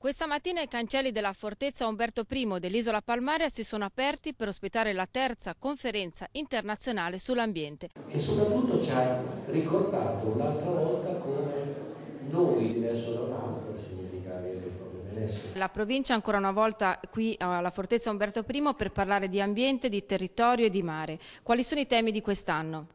Questa mattina i cancelli della fortezza Umberto I dell'isola Palmaria si sono aperti per ospitare la terza conferenza internazionale sull'ambiente. E soprattutto ci ha ricordato un'altra volta come noi, diverso dall'altro, significa avere la provincia ancora una volta qui alla Fortezza Umberto I per parlare di ambiente, di territorio e di mare. Quali sono i temi di quest'anno?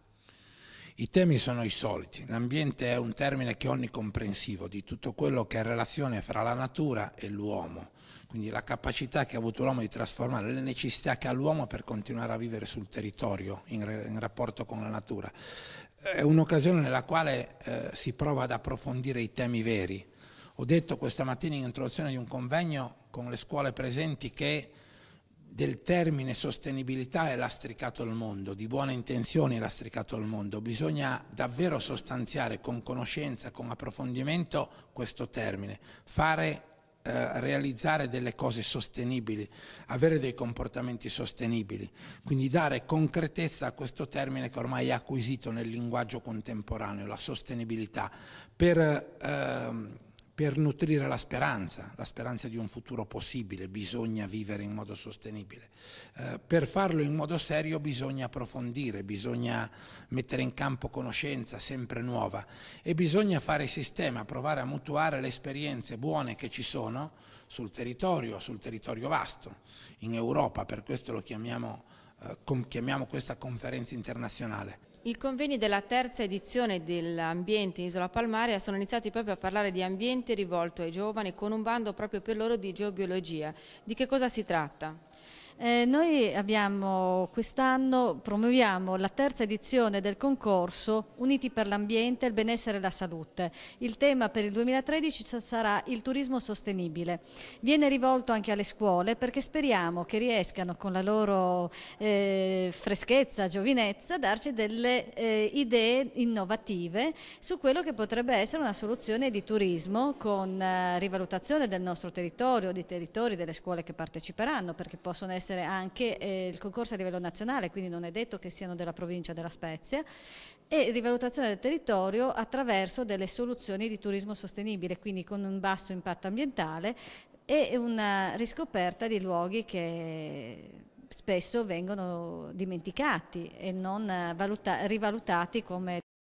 I temi sono i soliti. L'ambiente è un termine che è onnicomprensivo di tutto quello che è relazione fra la natura e l'uomo, quindi la capacità che ha avuto l'uomo di trasformare le necessità che ha l'uomo per continuare a vivere sul territorio in, re, in rapporto con la natura. È un'occasione nella quale eh, si prova ad approfondire i temi veri. Ho detto questa mattina in introduzione di un convegno con le scuole presenti che del termine sostenibilità è lastricato al mondo, di buone intenzioni è lastricato al mondo, bisogna davvero sostanziare con conoscenza, con approfondimento questo termine, fare eh, realizzare delle cose sostenibili, avere dei comportamenti sostenibili, quindi dare concretezza a questo termine che ormai è acquisito nel linguaggio contemporaneo, la sostenibilità, per ehm, per nutrire la speranza, la speranza di un futuro possibile, bisogna vivere in modo sostenibile. Eh, per farlo in modo serio bisogna approfondire, bisogna mettere in campo conoscenza sempre nuova e bisogna fare sistema, provare a mutuare le esperienze buone che ci sono sul territorio, sul territorio vasto, in Europa, per questo lo chiamiamo eh, chiamiamo questa conferenza internazionale. I convegni della terza edizione dell'Ambiente in Isola Palmaria sono iniziati proprio a parlare di ambiente rivolto ai giovani con un bando proprio per loro di geobiologia. Di che cosa si tratta? Eh, noi abbiamo quest'anno, promuoviamo la terza edizione del concorso Uniti per l'ambiente, il benessere e la salute. Il tema per il 2013 sarà il turismo sostenibile. Viene rivolto anche alle scuole perché speriamo che riescano con la loro eh, freschezza, giovinezza, a darci delle eh, idee innovative su quello che potrebbe essere una soluzione di turismo con eh, rivalutazione del nostro territorio, dei territori, delle scuole che parteciperanno perché possono essere essere anche eh, il concorso a livello nazionale, quindi non è detto che siano della provincia della Spezia, e rivalutazione del territorio attraverso delle soluzioni di turismo sostenibile, quindi con un basso impatto ambientale e una riscoperta di luoghi che spesso vengono dimenticati e non rivalutati come